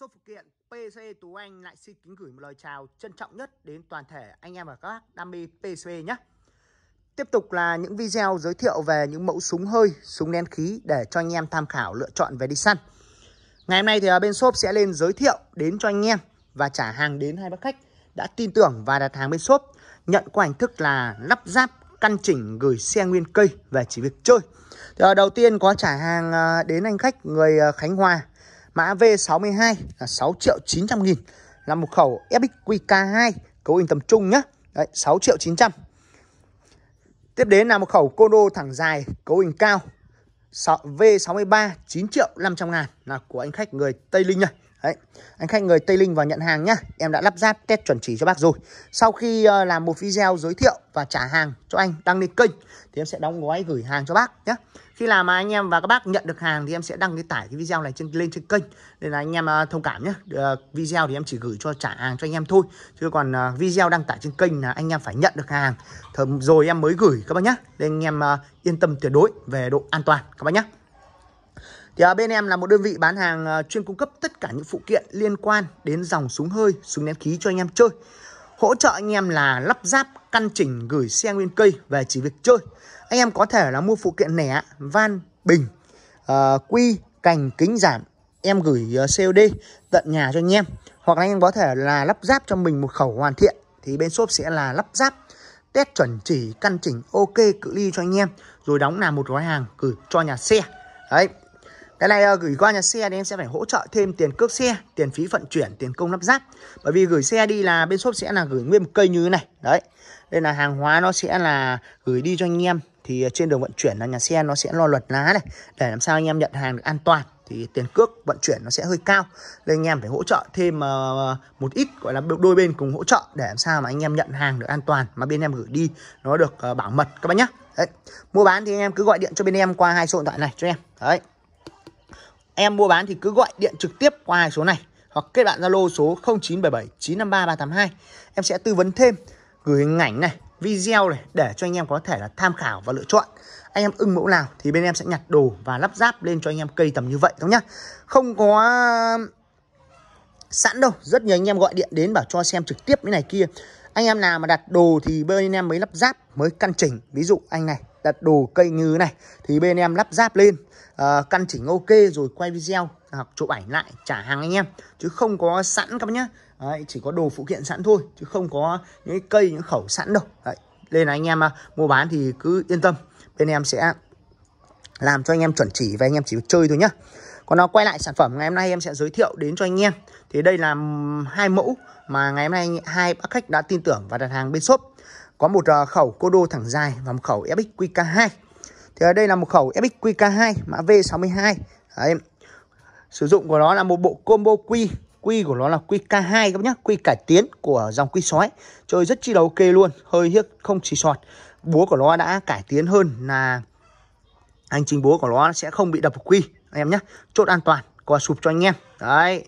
Shop phụ kiện PC Tú Anh lại xin kính gửi một lời chào trân trọng nhất đến toàn thể anh em và các bác đam mê PC nhé. Tiếp tục là những video giới thiệu về những mẫu súng hơi, súng nén khí để cho anh em tham khảo lựa chọn về đi săn. Ngày hôm nay thì ở bên shop sẽ lên giới thiệu đến cho anh em và trả hàng đến hai bác khách đã tin tưởng và đặt hàng bên shop nhận qua hình thức là lắp ráp căn chỉnh gửi xe nguyên cây về chỉ việc chơi. Thì đầu tiên có trả hàng à, đến anh khách người à, Khánh Hòa mã V62 là 6 triệu 900 nghìn là một khẩu FXQK2 cấu hình tầm trung nhá Đấy, 6 triệu 900 tiếp đến là một khẩu condo thẳng dài cấu hình cao V63 9 triệu 500 ngàn là của anh khách người Tây Linh này Đấy. Anh khách người Tây Linh vào nhận hàng nhá Em đã lắp ráp test chuẩn chỉ cho bác rồi Sau khi uh, làm một video giới thiệu và trả hàng cho anh đăng lên kênh Thì em sẽ đóng gói gửi hàng cho bác nhé Khi làm mà anh em và các bác nhận được hàng Thì em sẽ đăng cái tải cái video này trên lên trên kênh Nên là anh em uh, thông cảm nhé uh, ờ, Video thì em chỉ gửi cho trả hàng cho anh em thôi Chứ còn uh, video đăng tải trên kênh là anh em phải nhận được hàng Thầm Rồi em mới gửi các bác nhé Nên anh em uh, yên tâm tuyệt đối về độ an toàn các bác nhé thì à, bên em là một đơn vị bán hàng à, chuyên cung cấp tất cả những phụ kiện liên quan đến dòng súng hơi, súng nén khí cho anh em chơi. Hỗ trợ anh em là lắp ráp, căn chỉnh, gửi xe nguyên cây về chỉ việc chơi. Anh em có thể là mua phụ kiện nẻ, van, bình, à, quy, cành, kính giảm. Em gửi à, COD tận nhà cho anh em. Hoặc là anh em có thể là lắp ráp cho mình một khẩu hoàn thiện. Thì bên shop sẽ là lắp ráp test chuẩn chỉ căn chỉnh ok cự ly cho anh em rồi đóng làm một gói hàng gửi cho nhà xe đấy cái này ờ, gửi qua nhà xe thì em sẽ phải hỗ trợ thêm tiền cước xe tiền phí vận chuyển tiền công lắp ráp bởi vì gửi xe đi là bên shop sẽ là gửi nguyên một cây như thế này đấy đây là hàng hóa nó sẽ là gửi đi cho anh em thì ờ, trên đường vận chuyển là nhà xe nó sẽ lo luật lá này để làm sao anh em nhận hàng được an toàn thì tiền cước vận chuyển nó sẽ hơi cao nên anh em phải hỗ trợ thêm ờ, một ít gọi là đôi bên cùng hỗ trợ để làm sao mà anh em nhận hàng được an toàn mà bên em gửi đi nó được bảo mật các bạn nhé, đấy mua bán thì anh em cứ gọi điện cho bên em qua hai số điện thoại này cho em đấy em mua bán thì cứ gọi điện trực tiếp qua hai số này hoặc kết bạn Zalo số 0977 953 382. Em sẽ tư vấn thêm, gửi hình ảnh này, video này để cho anh em có thể là tham khảo và lựa chọn. Anh em ưng mẫu nào thì bên em sẽ nhặt đồ và lắp ráp lên cho anh em cây tầm như vậy thôi nhá. Không có sẵn đâu, rất nhiều anh em gọi điện đến bảo cho xem trực tiếp cái này kia. Anh em nào mà đặt đồ thì bên em mới lắp ráp, mới căn chỉnh. Ví dụ anh này đặt đồ cây như này thì bên em lắp ráp lên à, căn chỉnh ok rồi quay video hoặc chụp ảnh lại trả hàng anh em chứ không có sẵn các bác nhá Đấy, chỉ có đồ phụ kiện sẵn thôi chứ không có những cây những khẩu sẵn đâu Đấy, nên là anh em à, mua bán thì cứ yên tâm bên em sẽ làm cho anh em chuẩn chỉ và anh em chỉ chơi thôi nhá còn nó quay lại sản phẩm ngày hôm nay em sẽ giới thiệu đến cho anh em thì đây là hai mẫu mà ngày hôm nay hai bác khách đã tin tưởng và đặt hàng bên shop có một ờ, khẩu Kodo thẳng dài và một khẩu FXQK2 thì đây là một khẩu FXQK2 mã V62 Đấy. sử dụng của nó là một bộ combo Q Q của nó là QK2 các nhá Q cải tiến của dòng Q sói chơi rất chi đầu ok luôn hơi hiếc không chỉ sọt búa của nó đã cải tiến hơn là hành trình búa của nó sẽ không bị đập quy anh em nhé chốt an toàn qua sụp cho anh em đấy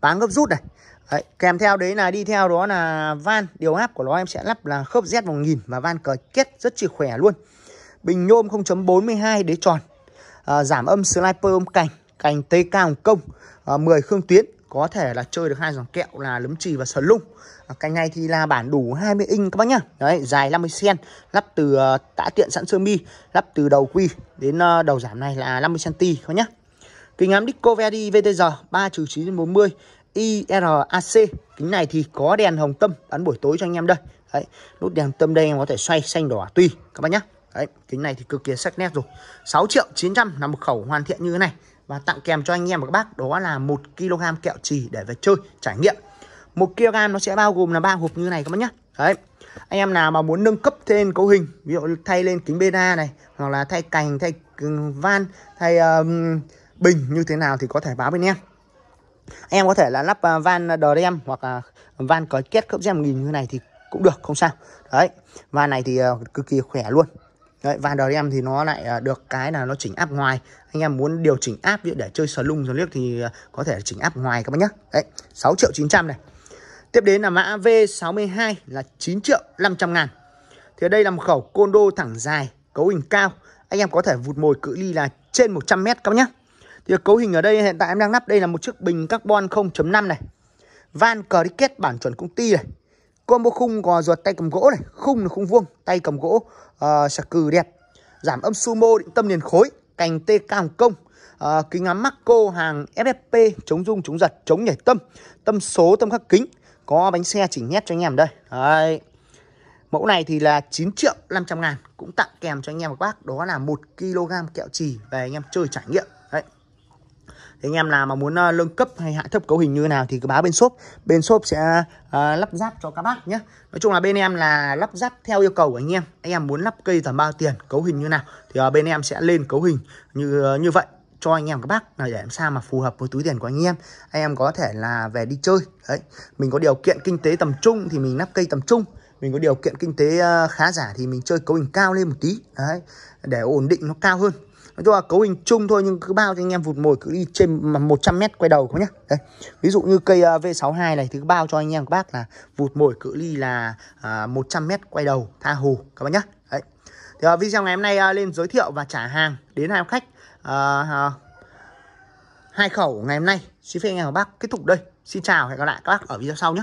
bán gấp rút này Đấy, kèm theo đấy là đi theo đó là van điều áp của nó em sẽ lắp là khớp Z 1000 và van cờ kết rất chi khỏe luôn. Bình nhôm 0.42 đế tròn. À, giảm âm sniper âm cành, cành tê cao công, à, 10 khương tuyến có thể là chơi được hai dòng kẹo là lấm trì và sờ lung. À, cành này thì là bản đủ 20 inch các bác nhá. Đấy, dài 50 cm, lắp từ à, tã tiện sẵn sơ mi, lắp từ đầu quy đến à, đầu giảm này là 50 cm các nhá. Kính ám Dico Verdi VTR 3 9 40 IRAC kính này thì có đèn hồng tâm bắn buổi tối cho anh em đây đấy nút đèn tâm đây em có thể xoay xanh đỏ tùy các bác nhá đấy kính này thì cực kỳ sắc nét rồi 6 triệu 900 là một khẩu hoàn thiện như thế này và tặng kèm cho anh em và các bác đó là một kg kẹo trì để về chơi trải nghiệm một kg nó sẽ bao gồm là ba hộp như này các bác nhá đấy anh em nào mà muốn nâng cấp thêm cấu hình ví dụ thay lên kính beta này hoặc là thay cành thay van thay uh, bình như thế nào thì có thể báo bên em em có thể là lắp à, van drem hoặc là van có kết khớp dẻo nghìn như này thì cũng được không sao đấy van này thì ờ, cực kỳ khỏe luôn Đấy, và DRM thì nó lại ờ, được cái là nó chỉnh áp ngoài anh em muốn điều chỉnh áp để chơi sờ lung liếc thì ờ, có thể chỉnh áp ngoài các bác nhá. đấy 6 triệu 900 này tiếp đến là mã V62 là 9 triệu 500 ngàn thì đây là một khẩu côn đô thẳng dài cấu hình cao anh em có thể vụt mồi cự ly là trên 100 mét các bác nhé thì cấu hình ở đây hiện tại em đang lắp đây là một chiếc bình carbon 0.5 này. Van cricket bản chuẩn công ty này. Combo khung gò ruột tay cầm gỗ này, khung là khung vuông, tay cầm gỗ uh, ờ, sạc cừ đẹp. Giảm âm sumo định tâm liền khối, cành TK Hồng công Uh, ờ, kính ngắm Marco hàng FFP chống rung chống giật chống nhảy tâm tâm số tâm khắc kính có bánh xe chỉnh nhét cho anh em đây Đấy. Mẫu này thì là 9 triệu 500 ngàn Cũng tặng kèm cho anh em một bác Đó là 1 kg kẹo trì Về anh em chơi trải nghiệm thì anh em nào mà muốn uh, ờ, nâng cấp hay hạ thấp cấu hình như nào thì cứ báo bên shop bên shop sẽ uh, lắp ráp cho các bác nhé nói chung là bên em là lắp ráp theo yêu cầu của anh em anh em muốn lắp cây tầm bao tiền cấu hình như nào thì uh, bên em sẽ lên cấu hình như uh, như vậy cho anh em các bác là để làm sao mà phù hợp với túi tiền của anh em anh em có thể là về đi chơi đấy mình có điều kiện kinh tế tầm trung thì mình lắp cây tầm trung mình có điều kiện kinh tế khá giả thì mình chơi cấu hình cao lên một tí đấy để ổn định nó cao hơn nói chung là cấu hình chung thôi nhưng cứ bao cho anh em vụt mồi cứ đi trên 100 mét quay đầu có nhá đấy ví dụ như cây à, V62 này thì cứ bao cho anh em các bác là vụt mồi cự ly là à, 100 mét quay đầu tha hồ các bác nhá đấy thì à, video ngày hôm nay à, lên giới thiệu và trả hàng đến hai khách hai khẩu ngày hôm nay xin phép anh em các bác kết thúc đây xin chào hẹn gặp lại các bác ở video sau nhé